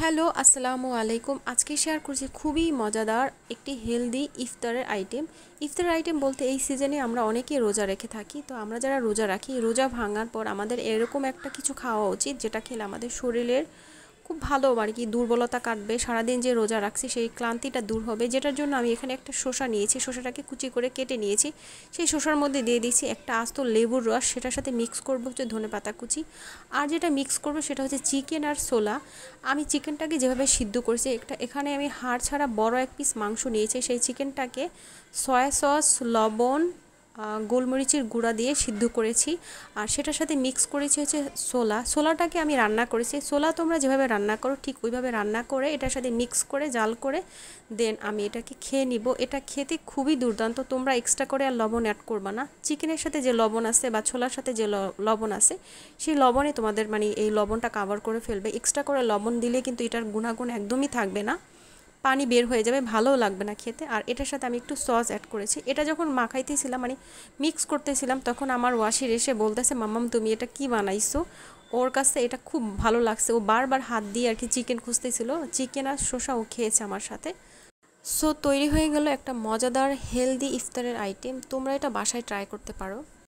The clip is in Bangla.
হ্যালো আসসালামু আলাইকুম আজকে শেয়ার করছি খুবই মজাদার একটি হেলদি ইফতারের আইটেম ইফতারের আইটেম বলতে এই সিজনে আমরা অনেকেই রোজা রেখে থাকি তো আমরা যারা রোজা রাখি রোজা ভাঙার পর আমাদের এরকম একটা কিছু খাওয়া উচিত যেটা খেলে আমাদের শরীরের খুব ভালো আর মানে কি দুর্বলতা কাটবে সারাদিন যে রোজা রাখছি সেই ক্লান্তিটা দূর হবে যেটার জন্য আমি এখানে একটা শসা নিয়েছি শসাটাকে কুচি করে কেটে নিয়েছি সেই শসার মধ্যে দিয়ে দিয়েছি একটা আস্ত লেবুর রস সেটার সাথে মিক্স করব হচ্ছে ধনে পাতা কুচি আর যেটা মিক্স করব সেটা হচ্ছে চিকেন আর সোলা আমি চিকেনটাকে যেভাবে সিদ্ধ করেছি একটা এখানে আমি হাড় ছাড়া বড় এক পিস মাংস নিয়েছি সেই চিকেনটাকে সয়া সস লবণ গোলমরিচের গুঁড়া দিয়ে সিদ্ধ করেছি আর সেটার সাথে মিক্স করেছি হচ্ছে সোলা সোলাটাকে আমি রান্না করেছি সোলা তোমরা যেভাবে রান্না করো ঠিক ওইভাবে রান্না করে এটার সাথে মিক্স করে জাল করে দেন আমি এটাকে খেয়ে নিব এটা খেতে খুবই দুর্দান্ত তোমরা এক্সট্রা করে আর লবণ অ্যাড করবা না চিকেনের সাথে যে লবণ আছে বা ছোলার সাথে যে লবণ আছে সেই লবণে তোমাদের মানে এই লবণটা কাভার করে ফেলবে এক্সট্রা করে লবণ দিলে কিন্তু এটার গুণাগুণ একদমই থাকবে না পানি বের হয়ে যাবে ভালোও লাগবে না খেতে আর এটার সাথে আমি একটু সস অ্যাড করেছি এটা যখন মাখাইতেছিলাম মানে মিক্স করতেছিলাম তখন আমার ওয়াশির এসে বলতেছে মাম্মাম তুমি এটা কি বানাইছো ওর কাছে এটা খুব ভালো লাগছে ও বারবার হাত দিয়ে আর কি চিকেন খুঁজতেছিল চিকেন আর শসা ও খেয়েছে আমার সাথে সো তৈরি হয়ে গেল একটা মজাদার হেলদি ইফতারের আইটেম তোমরা এটা বাসায় ট্রাই করতে পারো